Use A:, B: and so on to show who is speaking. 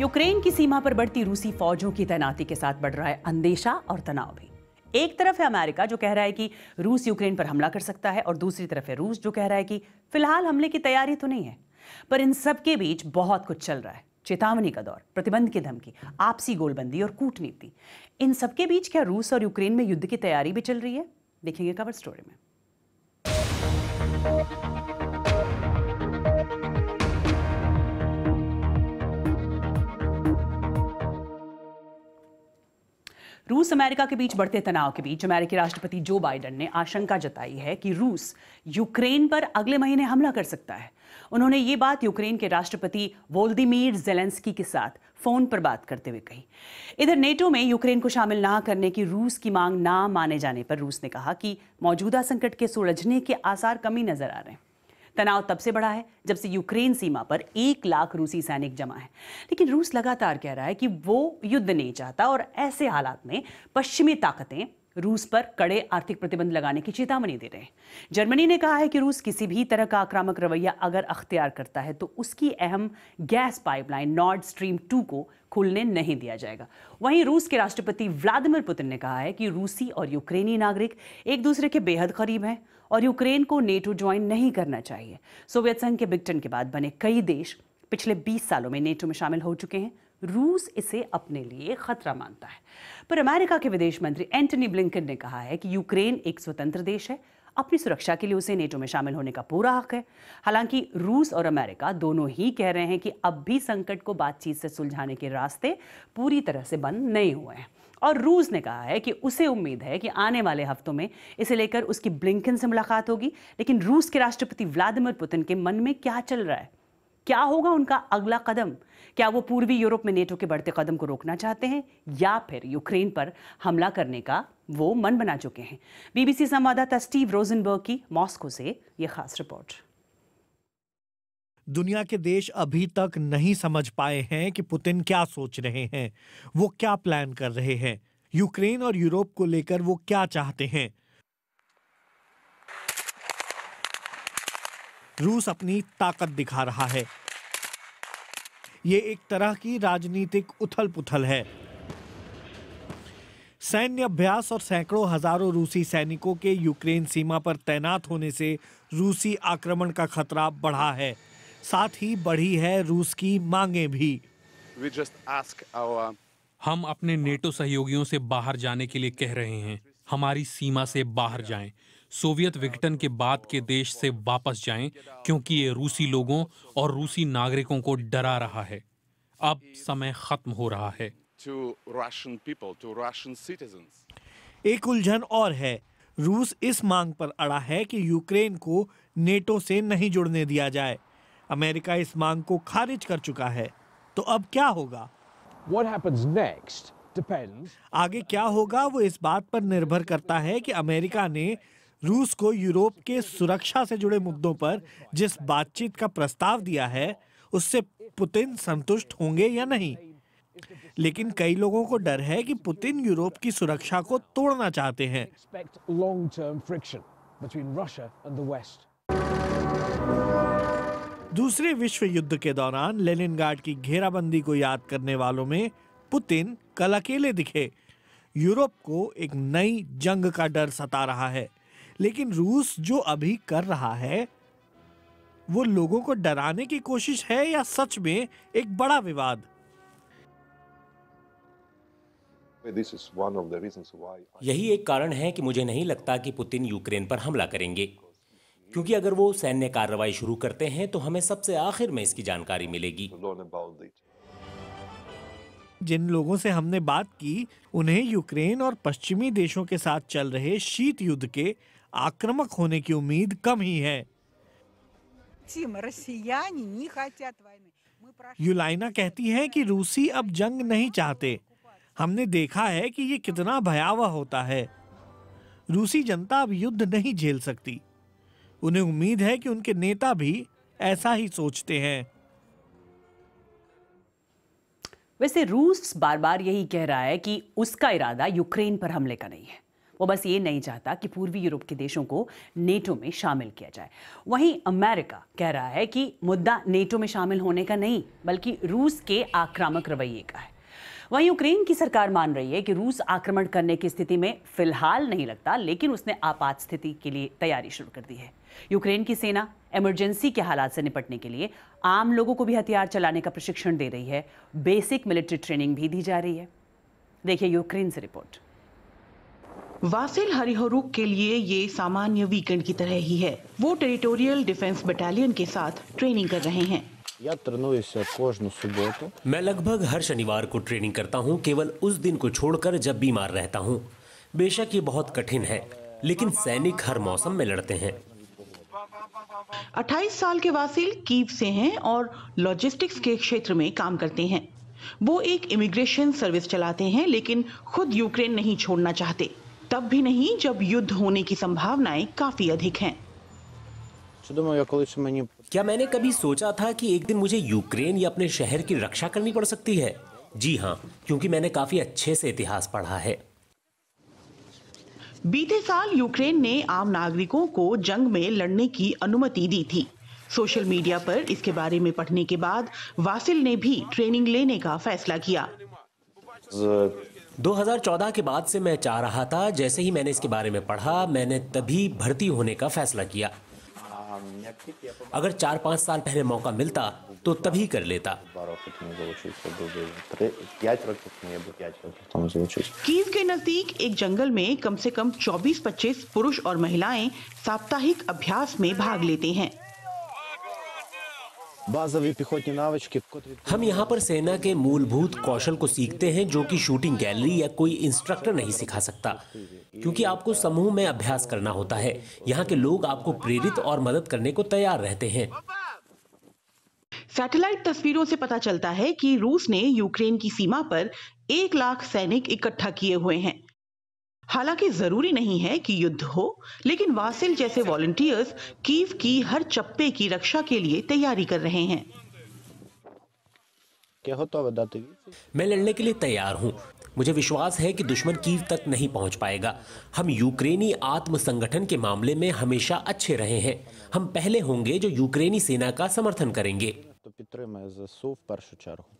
A: Ukraine की सीमा पर बढ़ती रूसी फौजों की तैनाती के साथ बढ़ रहा है अंदेशा और तनाव भी एक तरफ है अमेरिका जो कह रहा है कि रूस यूक्रेन पर हमला कर सकता है और दूसरी तरफ है रूस जो कह रहा है कि फिलहाल हमले की तैयारी तो नहीं है पर इन सब के बीच बहुत कुछ चल रहा है चेतावनी का दौर प्रतिबंध की धमकी आपसी गोलबंदी और कूटनीति इन सबके बीच क्या रूस और यूक्रेन में युद्ध की तैयारी भी चल रही है देखेंगे कवर स्टोरी में रूस अमेरिका के बीच बढ़ते तनाव के बीच अमेरिकी राष्ट्रपति जो बाइडन ने आशंका जताई है कि रूस यूक्रेन पर अगले महीने हमला कर सकता है उन्होंने ये बात यूक्रेन के राष्ट्रपति वोल्दिमीर जेलेंस्की के साथ फोन पर बात करते हुए कही इधर नेटो में यूक्रेन को शामिल ना करने की रूस की मांग ना माने जाने पर रूस ने कहा कि मौजूदा संकट के सुलझने के आसार कमी नजर आ रहे हैं तनाव तब से बढ़ा है जब से यूक्रेन सीमा पर एक लाख रूसी सैनिक जमा है लेकिन रूस लगातार कह रहा है कि वो युद्ध नहीं चाहता और ऐसे हालात में पश्चिमी ताकतें रूस पर कड़े आर्थिक प्रतिबंध लगाने की चेतावनी दे रहे हैं जर्मनी ने कहा है कि रूस किसी भी तरह का आक्रामक रवैया अगर अख्तियार करता है तो उसकी अहम gas pipeline Nord Stream two को खुलने नहीं दिया जाएगा वहीं रूस के राष्ट्रपति व्लादिमीर पुतिन ने कहा है कि रूसी और यूक्रेनी नागरिक एक दूसरे के बेहद करीब हैं और यूक्रेन को नेटो ज्वाइन नहीं करना चाहिए सोवियत संघ के बिगटन के बाद बने कई देश पिछले 20 सालों में नेटो में शामिल हो चुके हैं रूस इसे अपने लिए खतरा मानता है पर अमेरिका के विदेश मंत्री एंटनी ब्लिंकन ने कहा है कि यूक्रेन एक स्वतंत्र देश है अपनी सुरक्षा के लिए उसे नेटो में शामिल होने का पूरा हक है हालांकि रूस और अमेरिका दोनों ही कह रहे हैं कि अब भी संकट को बातचीत से सुलझाने के रास्ते पूरी तरह से बंद नहीं हुए हैं और रूस ने कहा है कि उसे उम्मीद है कि आने वाले हफ्तों में इसे लेकर उसकी ब्लिंकन से मुलाकात होगी लेकिन रूस के राष्ट्रपति व्लादिमिर पुतिन के मन में क्या चल रहा है क्या होगा उनका अगला कदम क्या वो पूर्वी यूरोप में नेटो के बढ़ते कदम को रोकना चाहते हैं या फिर यूक्रेन पर हमला करने का वो मन बना चुके हैं बीबीसी संवाददाता स्टीव रोजनबर्ग की मॉस्को से ये खास
B: रिपोर्ट दुनिया के देश अभी तक नहीं समझ पाए हैं कि पुतिन क्या सोच रहे हैं वो क्या प्लान कर रहे हैं यूक्रेन और यूरोप को लेकर वो क्या चाहते हैं रूस अपनी ताकत दिखा रहा है ये एक तरह की राजनीतिक उथल पुथल है सैन्य अभ्यास और सैकड़ों हजारों रूसी सैनिकों के यूक्रेन सीमा पर तैनात होने से रूसी आक्रमण का खतरा बढ़ा है साथ ही बढ़ी है रूस की मांगे भी
C: हम अपने नेटो सहयोगियों से बाहर जाने के लिए कह रहे हैं हमारी सीमा से बाहर जाएं, सोवियत विघटन के बाद के देश से वापस जाएं, क्योंकि ये रूसी लोगों और रूसी नागरिकों को डरा रहा है
B: अब समय खत्म हो रहा है एक उलझन और है रूस इस मांग पर अड़ा है कि यूक्रेन को नेटो से नहीं जुड़ने दिया जाए अमेरिका इस मांग को खारिज कर चुका है तो अब क्या होगा What happens next depends. आगे क्या होगा वो इस बात पर निर्भर करता है कि अमेरिका ने रूस को यूरोप के सुरक्षा से जुड़े मुद्दों पर जिस बातचीत का प्रस्ताव दिया है उससे पुतिन संतुष्ट होंगे या नहीं लेकिन कई लोगों को डर है कि पुतिन यूरोप की सुरक्षा को तोड़ना चाहते हैं दूसरे विश्व युद्ध के दौरान लेनिनगार्ड की घेराबंदी को याद करने वालों में पुतिन कल अकेले दिखे यूरोप को एक नई जंग का डर सता रहा है लेकिन रूस जो अभी कर रहा है वो लोगों को डराने की कोशिश है या सच में एक बड़ा विवाद
C: यही एक कारण है कि मुझे नहीं लगता कि पुतिन यूक्रेन पर हमला करेंगे क्योंकि अगर वो सैन्य कार्रवाई शुरू करते हैं तो हमें सबसे आखिर में इसकी जानकारी मिलेगी
B: जिन लोगों से हमने बात की उन्हें यूक्रेन और पश्चिमी देशों के साथ चल रहे शीत युद्ध के आक्रमक होने की उम्मीद कम ही है यूलाइना कहती है कि रूसी अब जंग नहीं चाहते हमने देखा है कि ये कितना भयावह होता है रूसी जनता अब युद्ध नहीं झेल सकती उन्हें उम्मीद है कि उनके नेता भी ऐसा ही सोचते हैं
A: वैसे रूस बार बार यही कह रहा है कि उसका इरादा यूक्रेन पर हमले का नहीं है वो बस ये नहीं चाहता कि पूर्वी यूरोप के देशों को नेटो में शामिल किया जाए वहीं अमेरिका कह रहा है कि मुद्दा नेटो में शामिल होने का नहीं बल्कि रूस के आक्रामक रवैये का है वहीं यूक्रेन की सरकार मान रही है कि रूस आक्रमण करने की स्थिति में फिलहाल नहीं लगता लेकिन उसने आपात स्थिति के लिए तैयारी शुरू कर दी है यूक्रेन की सेना इमरजेंसी के हालात से निपटने के लिए आम लोगों को भी हथियार चलाने का प्रशिक्षण दे रही है बेसिक मिलिट्री ट्रेनिंग भी दी जा रही है देखिए यूक्रेन से रिपोर्ट
D: वासिल हरिहरुक के लिए ये सामान्य वीकेंड की तरह ही है वो टेरिटोरियल डिफेंस बटालियन के साथ ट्रेनिंग कर रहे हैं
C: या कौजनु सुबह तो। मैं लगभग हर शनिवार को ट्रेनिंग करता हूँ केवल उस दिन को छोड़कर जब बीमार रहता हूँ बेशक ये बहुत कठिन है लेकिन सैनिक हर मौसम में लड़ते हैं
D: 28 साल के वासिल कीव से हैं और लॉजिस्टिक्स के क्षेत्र में काम करते हैं वो एक इमिग्रेशन सर्विस चलाते हैं लेकिन खुद यूक्रेन नहीं छोड़ना चाहते तब भी नहीं जब युद्ध होने की संभावनाएं काफी अधिक हैं
C: तो क्या मैंने कभी सोचा था कि एक दिन मुझे यूक्रेन या अपने शहर की रक्षा करनी पड़ सकती है जी हाँ क्योंकि मैंने काफी अच्छे से इतिहास पढ़ा है
D: बीते साल यूक्रेन ने आम नागरिकों को जंग में लड़ने की अनुमति दी थी सोशल मीडिया पर इसके बारे में पढ़ने के बाद वासिल ने भी ट्रेनिंग लेने का फैसला किया
C: 2014 के बाद से मैं चाह रहा था जैसे ही मैंने इसके बारे में पढ़ा मैंने तभी भर्ती होने का फैसला किया अगर चार पाँच साल पहले मौका मिलता तो तभी कर लेता
D: कीव के नजदीक एक जंगल में कम से कम 24-25 पुरुष और महिलाएं साप्ताहिक अभ्यास में भाग लेते
C: हैं बाजवी हम यहाँ पर सेना के मूलभूत कौशल को सीखते हैं जो कि शूटिंग गैलरी या कोई इंस्ट्रक्टर नहीं सिखा सकता क्योंकि आपको समूह में अभ्यास करना होता है यहाँ के लोग आपको प्रेरित और मदद करने को तैयार रहते हैं
D: सैटेलाइट तस्वीरों से पता चलता है कि रूस ने यूक्रेन की सीमा पर एक लाख सैनिक इकट्ठा किए हुए हैं हालांकि जरूरी नहीं है कि युद्ध हो लेकिन वासिल जैसे वॉलंटियर्स कीव की हर चप्पे की रक्षा के लिए तैयारी कर रहे हैं
C: क्या होता बताते मैं लड़ने के लिए तैयार हूँ मुझे विश्वास है कि दुश्मन कीव तक नहीं पहुंच पाएगा हम यूक्रेनी आत्म संगठन के मामले में हमेशा अच्छे रहे हैं हम पहले
B: होंगे जो यूक्रेनी सेना का समर्थन करेंगे तो